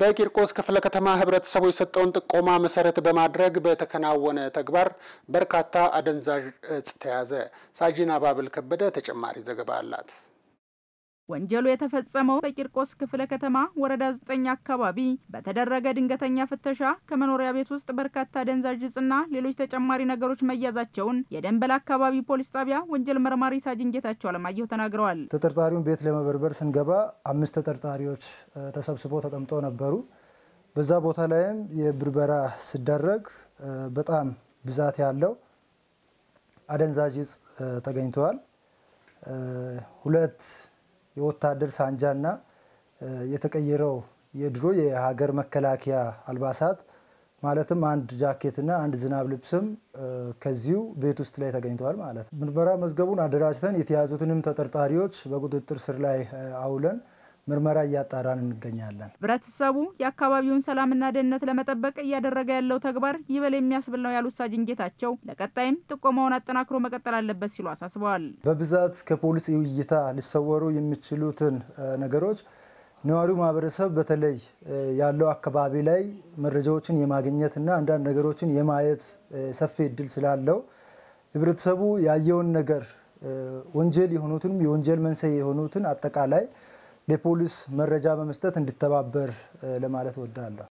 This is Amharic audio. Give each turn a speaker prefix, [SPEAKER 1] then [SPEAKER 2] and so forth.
[SPEAKER 1] በቂርቆስ ክፍለ ከተማ ህብረተሰቡ የሰጠውን ጥቆማ መሰረት በማድረግ በተከናወነ ተግባር በርካታ አደንዛዥ እጽ ተያዘ። ሳጂን አባብል ከበደ ተጨማሪ ዘገባ
[SPEAKER 2] አላት። ወንጀሉ የተፈጸመው በቂርቆስ ክፍለ ከተማ ወረዳ ዘጠኝ አካባቢ በተደረገ ድንገተኛ ፍተሻ ከመኖሪያ ቤት ውስጥ በርካታ ደንዛዥ እጽና ሌሎች ተጨማሪ ነገሮች መያዛቸውን የደንበል አካባቢ ፖሊስ ጣቢያ ወንጀል መርማሪ ሳጅን ጌታቸው አለማየሁ ተናግረዋል።
[SPEAKER 3] ተጠርጣሪውን ቤት ለመበርበር ስንገባ አምስት ተጠርጣሪዎች ተሰብስበው ተቀምጠው ነበሩ። በዛ ቦታ ላይም የብርበራ ሲደረግ በጣም ብዛት ያለው አደንዛዥ እጽ ተገኝተዋል። ሁለት የወታደር ሳንጃና የተቀየረው የድሮ የሀገር መከላከያ አልባሳት ማለትም አንድ ጃኬትና አንድ ዝናብ ልብስም ከዚሁ ቤት ውስጥ ላይ ተገኝተዋል ማለት ነው። ምርመራ መዝገቡን አደራጅተን የተያዙትንም ተጠርጣሪዎች በቁጥጥር ስር ላይ አውለን ምርመራ እያጣራን እንገኛለን።
[SPEAKER 2] ህብረተሰቡ የአካባቢውን ሰላምና ደህንነት ለመጠበቅ እያደረገ ያለው ተግባር ይበል የሚያስብል ነው ያሉት ሳጅን ጌታቸው፣ ለቀጣይም ጥቆማውን አጠናክሮ መቀጠል አለበት ሲሉ አሳስበዋል።
[SPEAKER 3] በብዛት ከፖሊስ እይታ ሊሰወሩ የሚችሉትን ነገሮች ነዋሪው ማህበረሰብ በተለይ ያለው አካባቢ ላይ መረጃዎችን የማግኘት እና አንዳንድ ነገሮችን የማየት ሰፊ እድል ስላለው ህብረተሰቡ ያየውን ነገር ወንጀል የሆኑትንም የወንጀል መንስኤ የሆኑትን አጠቃላይ ለፖሊስ መረጃ በመስጠት እንዲተባበር ለማለት እወዳለሁ።